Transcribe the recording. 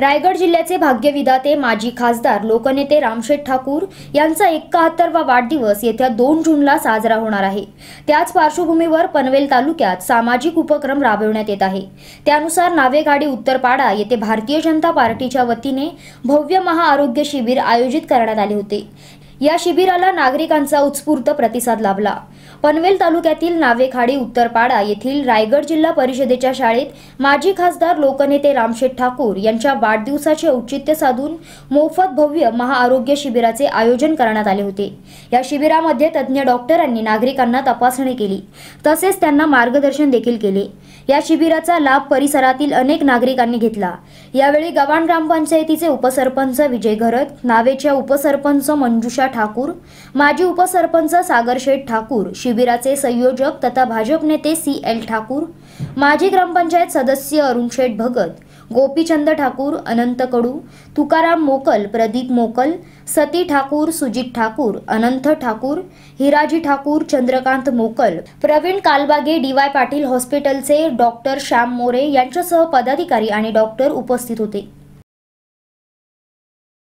रायगड जिल्ह्याचे भाग्यविधाते माजी खासदार लोकनेते रामशेठ ठाकूर यांचा एकाहत्तरवा वाढदिवस येत्या दोन जूनला साजरा होणार आहे त्याच पार्श्वभूमीवर पनवेल तालुक्यात सामाजिक उपक्रम राबविण्यात येत आहे त्यानुसार नावेगाडी उत्तरपाडा येथे भारतीय जनता पार्टीच्या वतीने भव्य महाआरोग्य शिबिर आयोजित करण्यात आले होते या शिबिराला नागरिकांचा उत्स्फूर्त प्रतिसाद लाभला पनवेल तालुक्यातील नावेखाडी उत्तरपाडा येथील रायगड जिल्हा परिषदेच्या शाळेत माजी खासदार लोकनेते रामशेठ ठाकूर यांच्या वाढदिवसाचे औचित्य साधून मोफत भव्य महाआरोग्य शिबिराचे आयोजन करण्यात आले होते या शिबिरामध्ये तज्ज्ञ डॉक्टरांनी नागरिकांना तपासणी केली तसेच त्यांना मार्गदर्शन देखील केले या शिबिराचा लाभ परिसरातील अनेक नागरिकांनी घेतला यावेळी गव्हाण ग्रामपंचायतीचे उपसरपंच विजय घरत नावेच्या उपसरपंच मंजुषा ठाकूर माजी उपसरपंच सागरशेठ ठाकूर शिबिराचे संयोजक तथा भाजप नेते सी एल ठाकूर माजी ग्रामपंचायत सदस्य अरुण शेठ भगत गोपीचंद ठाकूर अनंत कडू तुकाराम मोकल प्रदीप मोकल सती ठाकूर सुजित ठाकूर अनंत ठाकूर हिराजी ठाकूर चंद्रकांत मोकल प्रवीण कालबागे डी वाय पाटील हॉस्पिटलचे डॉक्टर श्याम मोरे यांच्यासह पदाधिकारी आणि डॉक्टर उपस्थित होते